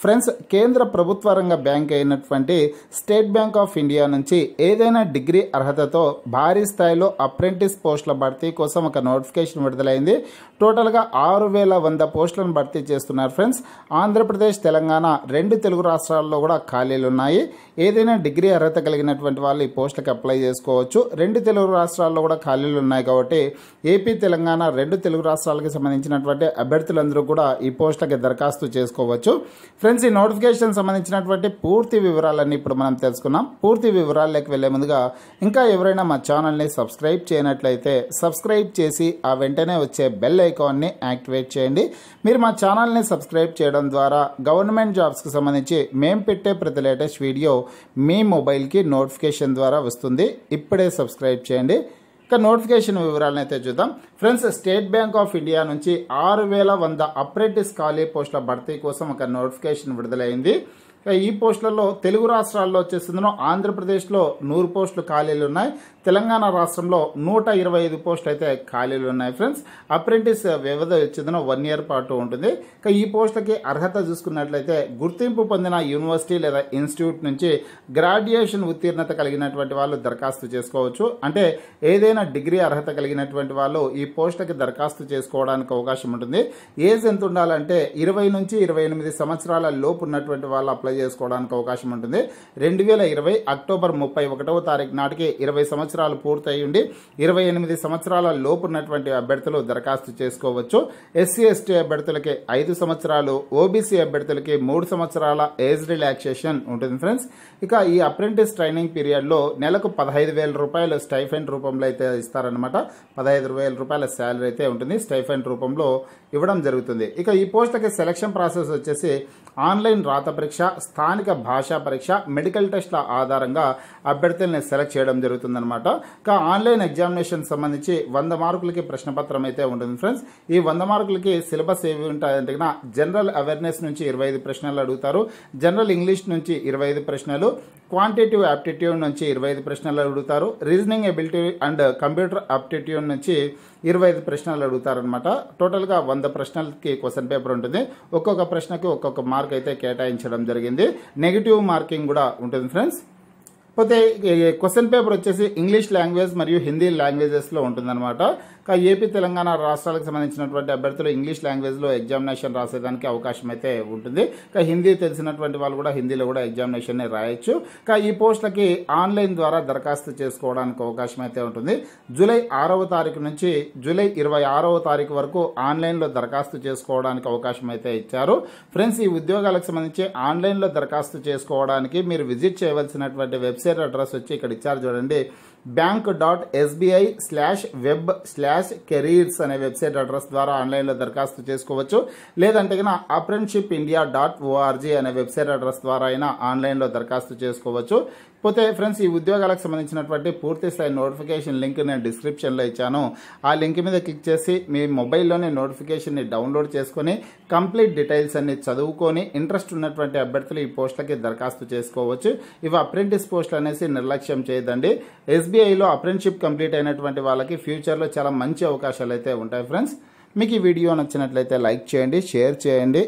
friends కేంద్ర ప్రభుత్వ రంగ బ్యాంక్ అయినటువంటి స్టేట్ బ్యాంక్ ఆఫ్ ఇండియా నుంచి ఏదైనా డిగ్రీ అర్హతతో భారీ స్థాయిలో అప్రెంటిస్ పోస్టుల భర్తీ కోసం ఒక నోటిఫికేషన్ విడుదలైంది టోటల్గా ఆరు వేల వంద పోస్టులను భర్తీ చేస్తున్నారు ఫ్రెండ్స్ ఆంధ్రప్రదేశ్ తెలంగాణ రెండు తెలుగు రాష్ట్రాల్లో కూడా ఖాళీలు ఉన్నాయి ఏదైనా డిగ్రీ అర్హత కలిగినటువంటి వాళ్ళు ఈ పోస్టులకు అప్లై చేసుకోవచ్చు రెండు తెలుగు రాష్ట్రాల్లో కూడా ఖాళీలు ఉన్నాయి కాబట్టి ఏపీ తెలంగాణ రెండు తెలుగు రాష్ట్రాలకు సంబంధించినటువంటి అభ్యర్థులందరూ కూడా ఈ పోస్టులకి దరఖాస్తు చేసుకోవచ్చు ఫ్రెండ్స్ ఈ నోటిఫికేషన్ సంబంధించినటువంటి పూర్తి వివరాలన్నీ ఇప్పుడు మనం తెలుసుకున్నాం పూర్తి వివరాల్లోకి వెళ్ళే ముందుగా ఇంకా ఎవరైనా మా ఛానల్ని సబ్స్క్రైబ్ చేయనట్లయితే సబ్స్క్రైబ్ చేసి ఆ వెంటనే వచ్చే బెల్ ఐకాన్ని యాక్టివేట్ చేయండి మీరు మా ఛానల్ని సబ్స్క్రైబ్ చేయడం ద్వారా గవర్నమెంట్ జాబ్స్కి సంబంధించి మేము పెట్టే ప్రతి లేటెస్ట్ వీడియో మీ మొబైల్కి నోటిఫికేషన్ ద్వారా వస్తుంది ఇప్పుడే సబ్స్క్రైబ్ చేయండి ఇక నోటిఫికేషన్ వివరాలను అయితే చూద్దాం friends State Bank of India నుంచి ఆరు వేల వంద అప్రెంటిస్ ఖాళీ పోస్టుల భర్తీ కోసం ఒక నోటిఫికేషన్ విడుదలైంది ఈ పోస్టులలో తెలుగు రాష్ట్రాల్లో వచ్చేసిందో ఆంధ్రప్రదేశ్లో నూరు పోస్టులు ఖాళీలు ఉన్నాయి తెలంగాణ రాష్ట్రంలో నూట ఇరవై ఐదు పోస్టులు అయితే ఖాళీలు ఉన్నాయి ఫ్రెండ్స్ అప్రెంటిస్ వ్యవధి వచ్చిందో వన్ ఇయర్ పాటు ఉంటుంది ఇక ఈ పోస్టులకి అర్హత చూసుకున్నట్లయితే గుర్తింపు పొందిన యూనివర్సిటీ లేదా ఇన్స్టిట్యూట్ నుంచి గ్రాడ్యుయేషన్ ఉత్తీర్ణత కలిగినటువంటి వాళ్ళు దరఖాస్తు చేసుకోవచ్చు అంటే ఏదైనా డిగ్రీ అర్హత కలిగినటువంటి వాళ్ళు ఈ పోస్టులకి దరఖాస్తు చేసుకోవడానికి అవకాశం ఉంటుంది ఏజ్ ఎంత ఉండాలంటే ఇరవై నుంచి ఇరవై ఎనిమిది సంవత్సరాల లోపు ఉన్నటువంటి వాళ్ళు అప్లై అప్లై చేసుకోవడానికి అవకాశం ఉంటుంది రెండు వేల ఇరవై అక్టోబర్ ముప్పై ఒకటవ తారీఖు నాటికి ఇరవై సంవత్సరాలు ఉండి ఇరవై ఎనిమిది సంవత్సరాల ఉన్నటువంటి అభ్యర్థులు దరఖాస్తు చేసుకోవచ్చు ఎస్సీ ఎస్టీ అభ్యర్థులకి ఐదు సంవత్సరాలు ఓబీసీ అభ్యర్థులకి మూడు సంవత్సరాల ఏజ్ రిలాక్సేషన్ ఉంటుంది ఫ్రెండ్స్ ఇక ఈ అప్రెంటిస్ ట్రైనింగ్ పీరియడ్లో నెలకు పదహైదు వేల రూపాయలు స్టైఫెండ్ రూపంలో అయితే ఇస్తారనమాట పదహైదు వేల రూపాయల శాలరీ అయితే ఉంటుంది స్టైఫెండ్ రూపంలో ఇవ్వడం జరుగుతుంది ఇక ఈ పోస్ట్కి సెలక్షన్ ప్రాసెస్ వచ్చేసి ఆన్లైన్ రాత పరీక్ష స్థానిక భాషా పరీక్ష మెడికల్ టెస్ట్ల ఆధారంగా అభ్యర్థుల్ని సెలెక్ట్ చేయడం జరుగుతుందనమాట ఇక ఆన్లైన్ ఎగ్జామినేషన్ సంబంధించి వంద మార్కులకి ప్రశ్నపత్రం అయితే ఉంటుంది ఫ్రెండ్స్ ఈ వంద మార్కులకి సిలబస్ ఏవి ఉంటాయంటే జనరల్ అవేర్నెస్ నుంచి ఇరవై ఐదు ప్రశ్నలు అడుగుతారు జనరల్ ఇంగ్లీష్ నుంచి ఇరవై ఐదు ప్రశ్నలు క్వాంటిటివ్ ఆప్టిట్యూడ్ నుంచి ఇరవై ఐదు ప్రశ్నలు అడుగుతారు reasoning ability and computer aptitude నుంచి ఇరవై ఐదు ప్రశ్నలు అడుగుతారనమాట టోటల్గా వంద ప్రశ్నలకి క్వశ్చన్ పేపర్ ఉంటుంది ఒక్కొక్క ప్రశ్నకి ఒక్కొక్క మార్క్ అయితే కేటాయించడం జరిగింది జరిగింది నెగిటివ్ మార్కింగ్ కూడా ఉంటుంది ఫ్రెండ్స్ పోతే క్వశ్చన్ పేపర్ వచ్చేసి ఇంగ్లీష్ లాంగ్వేజ్ మరియు హిందీ లాంగ్వేజెస్లో ఉంటుందన్నమాట ఏపీ తెలంగాణ రాష్ట్రాలకు సంబంధించినటువంటి అభ్యర్థులు ఇంగ్లీష్ లాంగ్వేజ్లో ఎగ్జామినేషన్ రాసేదానికి అవకాశం అయితే ఉంటుంది ఇక హిందీ తెలిసినటువంటి వాళ్ళు కూడా హిందీలో కూడా ఎగ్జామినేషన్ని రాయొచ్చు ఇక ఈ పోస్టులకి ఆన్లైన్ ద్వారా దరఖాస్తు చేసుకోవడానికి అవకాశం అయితే ఉంటుంది జూలై ఆరవ తారీఖు నుంచి జూలై ఇరవై ఆరవ తారీఖు వరకు ఆన్లైన్లో దరఖాస్తు చేసుకోవడానికి అవకాశం అయితే ఇచ్చారు ఫ్రెండ్స్ ఈ ఉద్యోగాలకు సంబంధించి ఆన్లైన్లో దరఖాస్తు చేసుకోవడానికి మీరు విజిట్ చేయవలసినటువంటి వెబ్సైట్ అడ్రస్ వచ్చి ఇక్కడ ఇచ్చారు చూడండి bank dot SBI slash web slash careers అనే వెబ్సైట్ అడ్రస్ ద్వారా ఆన్లైన్లో దరఖాస్తు చేసుకోవచ్చు లేదంటే కనుక అప్రెంట్షిప్ ఇండియా డాట్ ఓఆర్జీ అనే వెబ్సైట్ అడ్రస్ ద్వారా అయినా ఆన్లైన్లో దరఖాస్తు చేసుకోవచ్చు పోతే ఫ్రెండ్స్ ఈ ఉద్యోగాలకు సంబంధించినటువంటి పూర్తి స్థాయి నోటిఫికేషన్ లింక్ నేను డిస్క్రిప్షన్లో ఇచ్చాను ఆ లింక్ మీద క్లిక్ చేసి మీ మొబైల్లోనే నోటిఫికేషన్ని డౌన్లోడ్ చేసుకొని కంప్లీట్ డీటెయిల్స్ అన్ని చదువుకొని ఇంట్రెస్ట్ ఉన్నటువంటి అభ్యర్థులు ఈ పోస్టులకి దరఖాస్తు చేసుకోవచ్చు ఇవి అప్రెంటిస్ పోస్టులు అనేసి నిర్లక్ష్యం చేయదండి ఎస్బీ ఎస్బీఐలో అప్రెంట్షిప్ కంప్లీట్ అయినటువంటి వాళ్ళకి ఫ్యూచర్లో చాలా మంచి అవకాశాలు అయితే ఉంటాయి ఫ్రెండ్స్ మీకు ఈ వీడియో నచ్చినట్లయితే లైక్ చేయండి షేర్ చేయండి